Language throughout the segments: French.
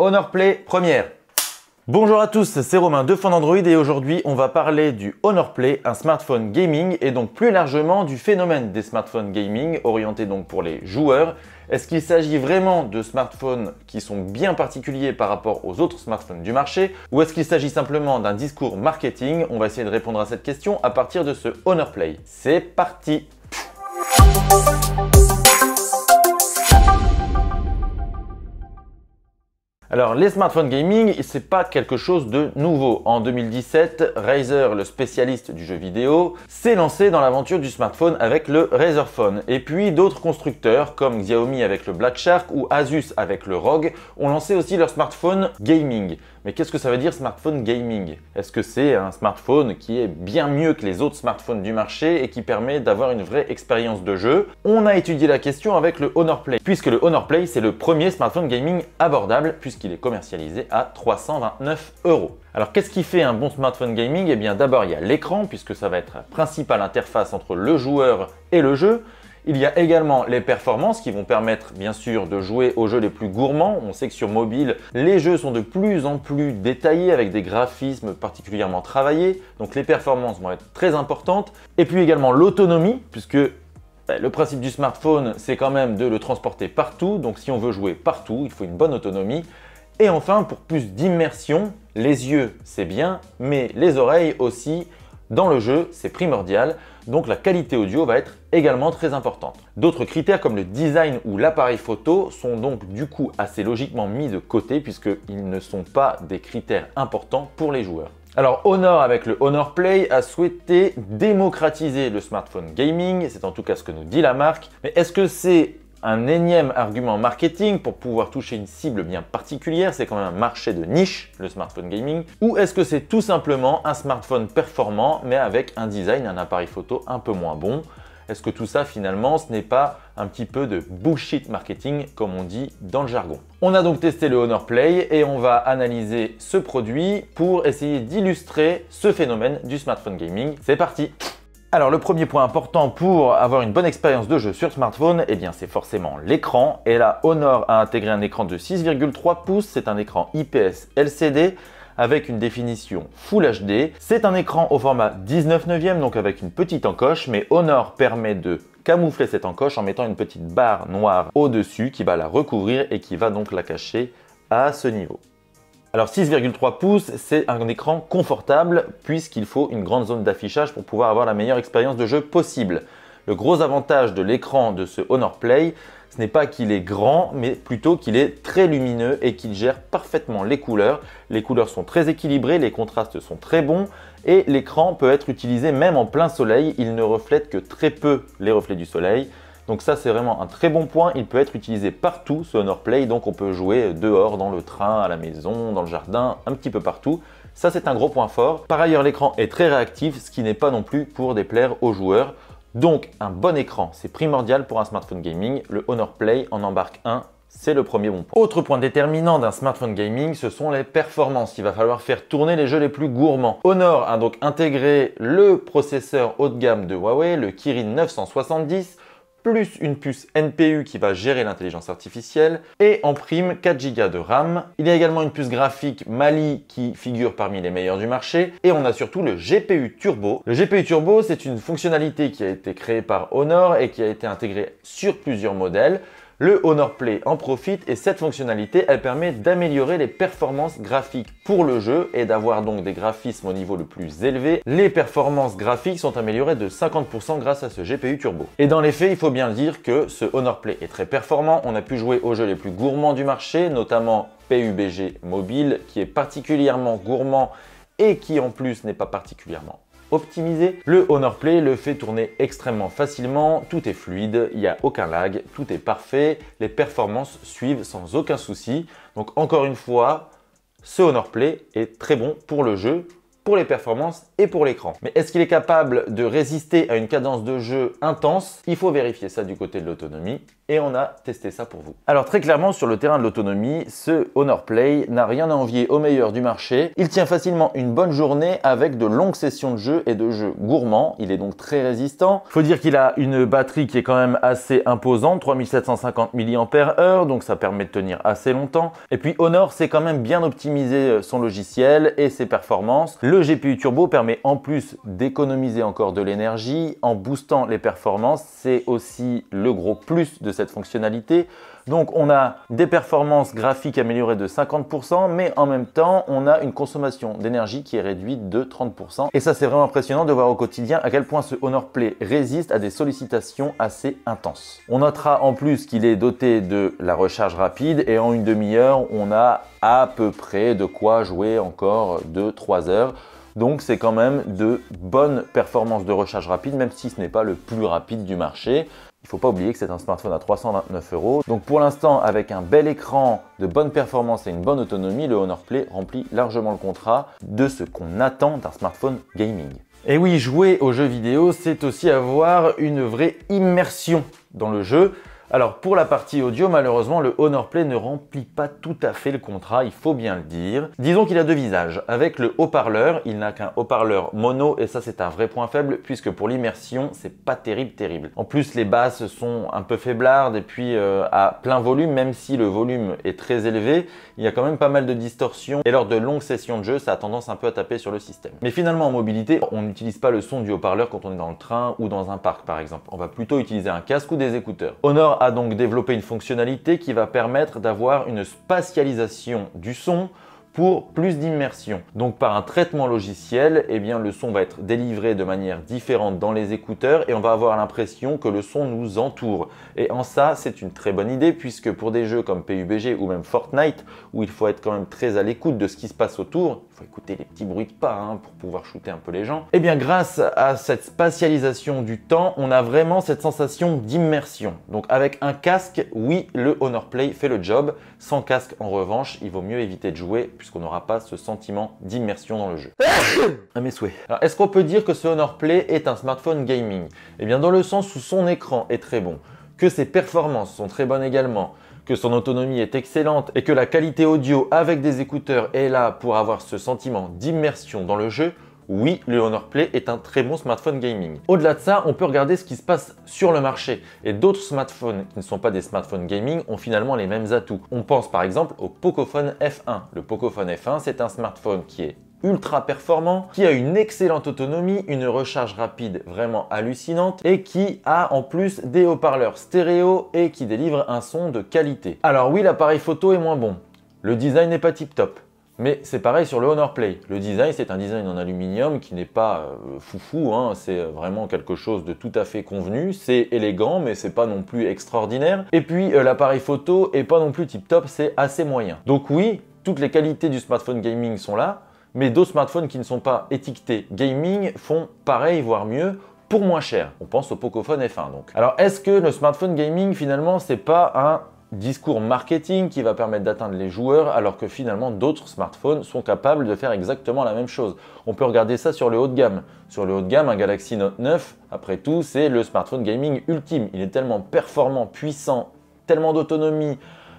Honor Play première. Bonjour à tous, c'est Romain de Fond Android et aujourd'hui on va parler du Honor Play, un smartphone gaming et donc plus largement du phénomène des smartphones gaming orientés donc pour les joueurs. Est-ce qu'il s'agit vraiment de smartphones qui sont bien particuliers par rapport aux autres smartphones du marché ou est-ce qu'il s'agit simplement d'un discours marketing On va essayer de répondre à cette question à partir de ce Honor Play. C'est parti. Alors, les smartphones gaming, c'est pas quelque chose de nouveau. En 2017, Razer, le spécialiste du jeu vidéo, s'est lancé dans l'aventure du smartphone avec le Razer Phone. Et puis, d'autres constructeurs, comme Xiaomi avec le Black Shark ou Asus avec le ROG, ont lancé aussi leur smartphone gaming. Mais qu'est-ce que ça veut dire smartphone gaming Est-ce que c'est un smartphone qui est bien mieux que les autres smartphones du marché et qui permet d'avoir une vraie expérience de jeu On a étudié la question avec le Honor Play, puisque le Honor Play, c'est le premier smartphone gaming abordable, puisque il est commercialisé à 329 euros. Alors qu'est-ce qui fait un bon smartphone gaming Eh bien d'abord il y a l'écran, puisque ça va être la principale interface entre le joueur et le jeu. Il y a également les performances qui vont permettre bien sûr de jouer aux jeux les plus gourmands. On sait que sur mobile, les jeux sont de plus en plus détaillés avec des graphismes particulièrement travaillés. Donc les performances vont être très importantes. Et puis également l'autonomie, puisque ben, le principe du smartphone, c'est quand même de le transporter partout. Donc si on veut jouer partout, il faut une bonne autonomie. Et enfin, pour plus d'immersion, les yeux c'est bien, mais les oreilles aussi, dans le jeu c'est primordial, donc la qualité audio va être également très importante. D'autres critères comme le design ou l'appareil photo sont donc du coup assez logiquement mis de côté ils ne sont pas des critères importants pour les joueurs. Alors Honor avec le Honor Play a souhaité démocratiser le smartphone gaming, c'est en tout cas ce que nous dit la marque, mais est-ce que c'est un énième argument marketing pour pouvoir toucher une cible bien particulière C'est quand même un marché de niche, le smartphone gaming. Ou est-ce que c'est tout simplement un smartphone performant mais avec un design, un appareil photo un peu moins bon Est-ce que tout ça finalement ce n'est pas un petit peu de bullshit marketing comme on dit dans le jargon On a donc testé le Honor Play et on va analyser ce produit pour essayer d'illustrer ce phénomène du smartphone gaming. C'est parti alors le premier point important pour avoir une bonne expérience de jeu sur smartphone, et eh bien c'est forcément l'écran. Et là, Honor a intégré un écran de 6,3 pouces, c'est un écran IPS LCD avec une définition Full HD. C'est un écran au format 19 neuvième, donc avec une petite encoche, mais Honor permet de camoufler cette encoche en mettant une petite barre noire au-dessus qui va la recouvrir et qui va donc la cacher à ce niveau. Alors 6,3 pouces, c'est un écran confortable puisqu'il faut une grande zone d'affichage pour pouvoir avoir la meilleure expérience de jeu possible. Le gros avantage de l'écran de ce Honor Play, ce n'est pas qu'il est grand, mais plutôt qu'il est très lumineux et qu'il gère parfaitement les couleurs. Les couleurs sont très équilibrées, les contrastes sont très bons et l'écran peut être utilisé même en plein soleil. Il ne reflète que très peu les reflets du soleil. Donc ça c'est vraiment un très bon point, il peut être utilisé partout ce Honor Play, donc on peut jouer dehors, dans le train, à la maison, dans le jardin, un petit peu partout. Ça c'est un gros point fort. Par ailleurs l'écran est très réactif, ce qui n'est pas non plus pour déplaire aux joueurs. Donc un bon écran, c'est primordial pour un smartphone gaming, le Honor Play en embarque un c'est le premier bon point. Autre point déterminant d'un smartphone gaming, ce sont les performances. Il va falloir faire tourner les jeux les plus gourmands. Honor a donc intégré le processeur haut de gamme de Huawei, le Kirin 970, plus une puce NPU qui va gérer l'intelligence artificielle, et en prime 4 Go de RAM. Il y a également une puce graphique Mali qui figure parmi les meilleures du marché, et on a surtout le GPU Turbo. Le GPU Turbo, c'est une fonctionnalité qui a été créée par Honor et qui a été intégrée sur plusieurs modèles. Le Honor Play en profite et cette fonctionnalité, elle permet d'améliorer les performances graphiques pour le jeu et d'avoir donc des graphismes au niveau le plus élevé. Les performances graphiques sont améliorées de 50% grâce à ce GPU turbo. Et dans les faits, il faut bien dire que ce Honor Play est très performant. On a pu jouer aux jeux les plus gourmands du marché, notamment PUBG Mobile, qui est particulièrement gourmand et qui en plus n'est pas particulièrement optimisé. Le Honor Play le fait tourner extrêmement facilement, tout est fluide, il n'y a aucun lag, tout est parfait, les performances suivent sans aucun souci. Donc encore une fois, ce Honor Play est très bon pour le jeu, pour les performances et pour l'écran. Mais est-ce qu'il est capable de résister à une cadence de jeu intense Il faut vérifier ça du côté de l'autonomie et on a testé ça pour vous. Alors très clairement sur le terrain de l'autonomie, ce Honor Play n'a rien à envier au meilleur du marché. Il tient facilement une bonne journée avec de longues sessions de jeu et de jeux gourmands. Il est donc très résistant. Faut dire qu'il a une batterie qui est quand même assez imposante, 3750 mAh, donc ça permet de tenir assez longtemps. Et puis Honor c'est quand même bien optimisé euh, son logiciel et ses performances. Le GPU Turbo permet en plus d'économiser encore de l'énergie en boostant les performances. C'est aussi le gros plus de cette fonctionnalité. Donc on a des performances graphiques améliorées de 50%, mais en même temps on a une consommation d'énergie qui est réduite de 30%. Et ça c'est vraiment impressionnant de voir au quotidien à quel point ce Honor Play résiste à des sollicitations assez intenses. On notera en plus qu'il est doté de la recharge rapide et en une demi-heure on a à peu près de quoi jouer encore 2-3 heures donc c'est quand même de bonnes performances de recharge rapide, même si ce n'est pas le plus rapide du marché. Il ne faut pas oublier que c'est un smartphone à 329 euros. Donc pour l'instant, avec un bel écran, de bonnes performances et une bonne autonomie, le Honor Play remplit largement le contrat de ce qu'on attend d'un smartphone gaming. Et oui, jouer aux jeux vidéo, c'est aussi avoir une vraie immersion dans le jeu. Alors pour la partie audio, malheureusement, le Honor Play ne remplit pas tout à fait le contrat, il faut bien le dire. Disons qu'il a deux visages. Avec le haut-parleur, il n'a qu'un haut-parleur mono et ça c'est un vrai point faible puisque pour l'immersion, c'est pas terrible terrible. En plus, les basses sont un peu faiblardes et puis euh, à plein volume, même si le volume est très élevé, il y a quand même pas mal de distorsion et lors de longues sessions de jeu, ça a tendance un peu à taper sur le système. Mais finalement en mobilité, on n'utilise pas le son du haut-parleur quand on est dans le train ou dans un parc par exemple. On va plutôt utiliser un casque ou des écouteurs. Honor a donc développer une fonctionnalité qui va permettre d'avoir une spatialisation du son pour plus d'immersion. Donc par un traitement logiciel, eh bien, le son va être délivré de manière différente dans les écouteurs et on va avoir l'impression que le son nous entoure. Et en ça, c'est une très bonne idée puisque pour des jeux comme PUBG ou même Fortnite, où il faut être quand même très à l'écoute de ce qui se passe autour, faut écouter les petits bruits de pas hein, pour pouvoir shooter un peu les gens. Et eh bien grâce à cette spatialisation du temps, on a vraiment cette sensation d'immersion. Donc avec un casque, oui, le Honor Play fait le job. Sans casque, en revanche, il vaut mieux éviter de jouer puisqu'on n'aura pas ce sentiment d'immersion dans le jeu. à mes souhaits. Alors est-ce qu'on peut dire que ce Honor Play est un smartphone gaming Eh bien dans le sens où son écran est très bon, que ses performances sont très bonnes également, que son autonomie est excellente et que la qualité audio avec des écouteurs est là pour avoir ce sentiment d'immersion dans le jeu, oui, le Honor Play est un très bon smartphone gaming. Au-delà de ça, on peut regarder ce qui se passe sur le marché. Et d'autres smartphones qui ne sont pas des smartphones gaming ont finalement les mêmes atouts. On pense par exemple au Pocophone F1. Le Pocophone F1, c'est un smartphone qui est ultra performant, qui a une excellente autonomie, une recharge rapide vraiment hallucinante et qui a en plus des haut-parleurs stéréo et qui délivre un son de qualité. Alors oui, l'appareil photo est moins bon. Le design n'est pas tip top. Mais c'est pareil sur le Honor Play. Le design, c'est un design en aluminium qui n'est pas euh, foufou, hein. c'est euh, vraiment quelque chose de tout à fait convenu. C'est élégant, mais c'est pas non plus extraordinaire. Et puis euh, l'appareil photo est pas non plus tip top, c'est assez moyen. Donc oui, toutes les qualités du smartphone gaming sont là, mais d'autres smartphones qui ne sont pas étiquetés gaming font pareil, voire mieux, pour moins cher. On pense au Pocophone F1 donc. Alors est-ce que le smartphone gaming finalement c'est pas un discours marketing qui va permettre d'atteindre les joueurs alors que finalement d'autres smartphones sont capables de faire exactement la même chose. On peut regarder ça sur le haut de gamme. Sur le haut de gamme, un Galaxy Note 9, après tout, c'est le smartphone gaming ultime. Il est tellement performant, puissant, tellement d'autonomie,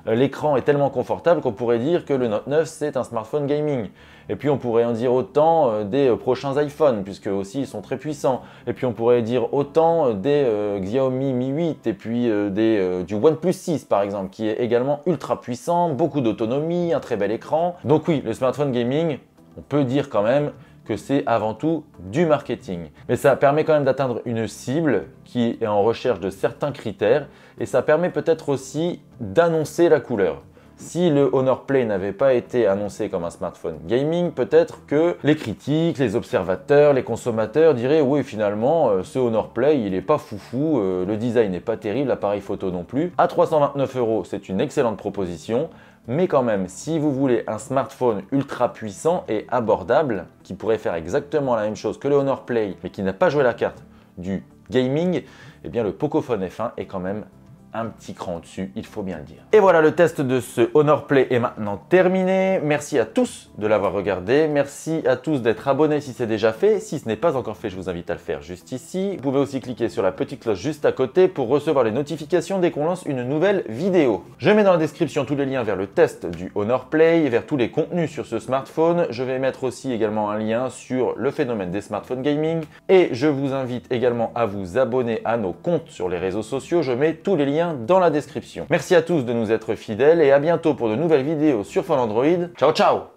euh, l'écran est tellement confortable qu'on pourrait dire que le Note 9 c'est un smartphone gaming. Et puis on pourrait en dire autant euh, des euh, prochains iPhones, puisque aussi ils sont très puissants. Et puis on pourrait dire autant des Xiaomi Mi 8 et puis des, du OnePlus 6 par exemple, qui est également ultra puissant, beaucoup d'autonomie, un très bel écran. Donc oui, le smartphone gaming, on peut dire quand même que c'est avant tout du marketing. Mais ça permet quand même d'atteindre une cible qui est en recherche de certains critères et ça permet peut-être aussi d'annoncer la couleur. Si le Honor Play n'avait pas été annoncé comme un smartphone gaming, peut-être que les critiques, les observateurs, les consommateurs diraient oui finalement euh, ce Honor Play il n'est pas foufou, euh, le design n'est pas terrible, l'appareil photo non plus. À 329 euros c'est une excellente proposition. Mais quand même, si vous voulez un smartphone ultra puissant et abordable, qui pourrait faire exactement la même chose que le Honor Play, mais qui n'a pas joué la carte du gaming, eh bien le Pocophone F1 est quand même un petit cran au dessus, il faut bien le dire. Et voilà, le test de ce Honor Play est maintenant terminé. Merci à tous de l'avoir regardé. Merci à tous d'être abonnés si c'est déjà fait. Si ce n'est pas encore fait, je vous invite à le faire juste ici. Vous pouvez aussi cliquer sur la petite cloche juste à côté pour recevoir les notifications dès qu'on lance une nouvelle vidéo. Je mets dans la description tous les liens vers le test du Honor Play vers tous les contenus sur ce smartphone. Je vais mettre aussi également un lien sur le phénomène des smartphones gaming. Et je vous invite également à vous abonner à nos comptes sur les réseaux sociaux. Je mets tous les liens dans la description. Merci à tous de nous être fidèles et à bientôt pour de nouvelles vidéos sur Fall Android. Ciao ciao